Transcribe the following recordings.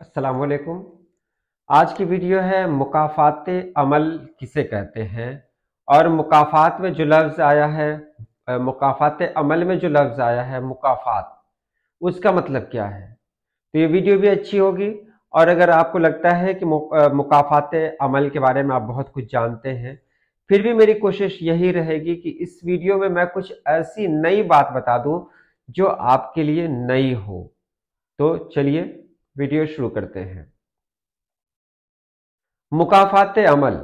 असलकुम आज की वीडियो है मुकाफ़ात अमल किसे कहते हैं और मुकाफ़ात में जो लफ्ज़ आया है मुकाफ़ात अमल में जो लफ्ज़ आया है मुकाफ़ात उसका मतलब क्या है तो ये वीडियो भी अच्छी होगी और अगर आपको लगता है कि मुकाफ़ात अमल के बारे में आप बहुत कुछ जानते हैं फिर भी मेरी कोशिश यही रहेगी कि इस वीडियो में मैं कुछ ऐसी नई बात बता दूं जो आपके लिए नई हो तो चलिए वीडियो शुरू करते हैं मुकाफात अमल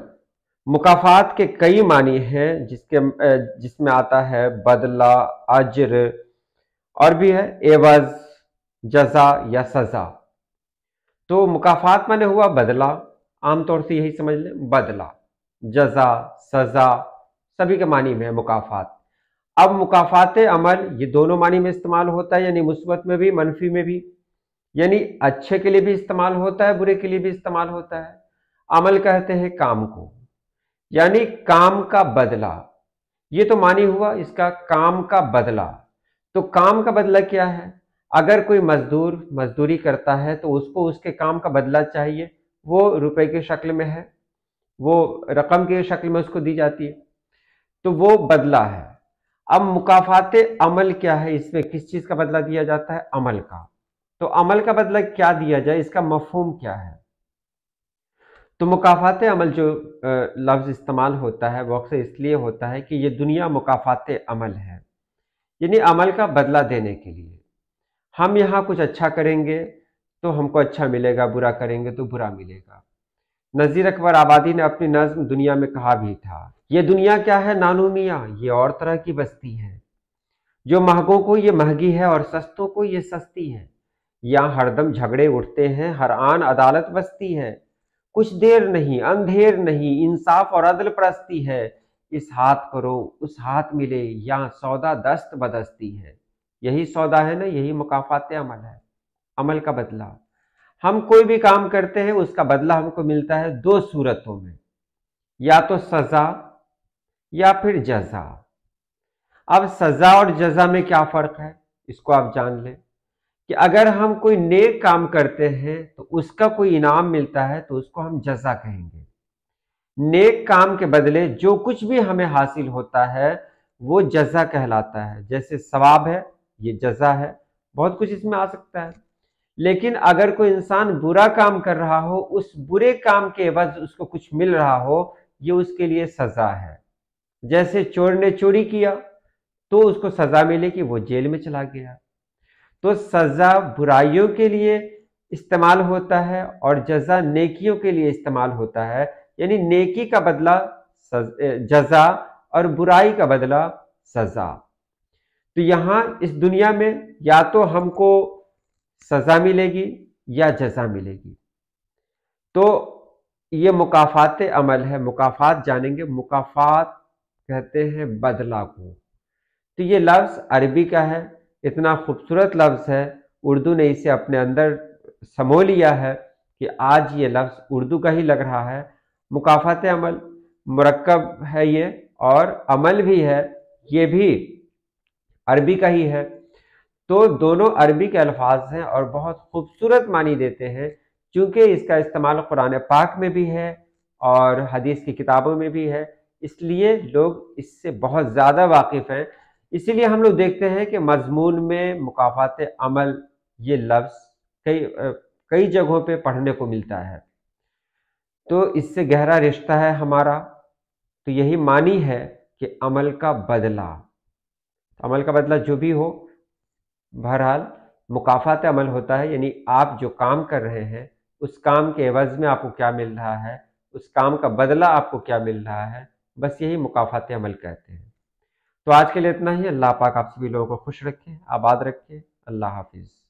मुकाफात के कई मानी हैं जिसके जिसमें आता है बदला अजर और भी है एवज जजा या सजा तो मुकाफात माने हुआ बदला आमतौर से यही समझ लें बदला जजा सजा सभी के मानी में है मुकाफात अब मुकाफात अमल ये दोनों मानी में इस्तेमाल होता है यानी मुस्बत में भी मनफी में भी यानी अच्छे के लिए भी इस्तेमाल होता है बुरे के लिए भी इस्तेमाल होता है अमल कहते हैं काम को यानी काम का बदला ये तो मानी हुआ इसका काम का बदला तो काम का बदला क्या है अगर कोई मजदूर मजदूरी करता है तो उसको उसके काम का बदला चाहिए वो रुपए की शक्ल में है वो रकम की शक्ल में उसको दी जाती है तो वो बदला है अब मुकाफात अमल क्या है इसमें किस चीज़ का बदला दिया जाता है अमल का तो अमल का बदला क्या दिया जाए इसका मफहम क्या है तो मुकाफात अमल जो लफ्ज़ इस्तेमाल होता है वो अक्सर इसलिए होता है कि ये दुनिया मुकाफात अमल है यानी अमल का बदला देने के लिए हम यहाँ कुछ अच्छा करेंगे तो हमको अच्छा मिलेगा बुरा करेंगे तो बुरा मिलेगा नज़ीर अकबर आबादी ने अपनी नज्म दुनिया में कहा भी था ये दुनिया क्या है नानू ये और तरह की बस्ती है जो महंगों को ये महंगी है और सस्तों को ये सस्ती है यहाँ हरदम झगड़े उठते हैं हर आन अदालत बसती है कुछ देर नहीं अंधेर नहीं इंसाफ और अदल परस्ती है इस हाथ करो उस हाथ मिले यहाँ सौदा दस्त बदस्ती है यही सौदा है ना यही मुकाफात अमल है अमल का बदला हम कोई भी काम करते हैं उसका बदला हमको मिलता है दो सूरतों में या तो सजा या फिर जजा अब सजा और जजा में क्या फर्क है इसको आप जान लें कि अगर हम कोई नेक काम करते हैं तो उसका कोई इनाम मिलता है तो उसको हम जजा कहेंगे नेक काम के बदले जो कुछ भी हमें हासिल होता है वो जजा कहलाता है जैसे सवाब है ये जजा है बहुत कुछ इसमें आ सकता है लेकिन अगर कोई इंसान बुरा काम कर रहा हो उस बुरे काम के वज उसको कुछ मिल रहा हो ये उसके लिए सजा है जैसे चोर ने चोरी किया तो उसको सजा मिलेगी कि वो जेल में चला गया तो सज़ा बुराइयों के लिए इस्तेमाल होता है और जजा नेकियों के लिए इस्तेमाल होता है यानी नेकी का बदला जजा और बुराई का बदला सज़ा तो यहाँ इस दुनिया में या तो हमको सज़ा मिलेगी या जजा मिलेगी तो ये मुकाफात अमल है मुकाफात जानेंगे मुकाफात कहते हैं बदला को तो ये लफ्ज़ अरबी का है इतना खूबसूरत लफ्ज़ है उर्दू ने इसे अपने अंदर समो लिया है कि आज ये लफ्ज़ उर्दू का ही लग रहा है मुकाफात अमल मरकब है ये और अमल भी है ये भी अरबी का ही है तो दोनों अरबी के अल्फाज हैं और बहुत खूबसूरत मानी देते हैं क्योंकि इसका इस्तेमाल कुरान पाक में भी है और हदीस की किताबों में भी है इसलिए लोग इससे बहुत ज़्यादा वाकिफ़ हैं इसीलिए हम लोग देखते हैं कि मजमून में मुकाफात अमल ये लफ्स कई कई जगहों पे पढ़ने को मिलता है तो इससे गहरा रिश्ता है हमारा तो यही मानी है कि अमल का बदला तो अमल का बदला जो भी हो बहरहाल मुकाफात अमल होता है यानी आप जो काम कर रहे हैं उस काम के एवज में आपको क्या मिल रहा है उस काम का बदला आपको क्या मिल रहा है बस यही मुकाफात अमल कहते हैं तो आज के लिए इतना ही अल्लाह पाक आप सभी लोगों को खुश रखें आबाद रखें अल्लाह हाफिज़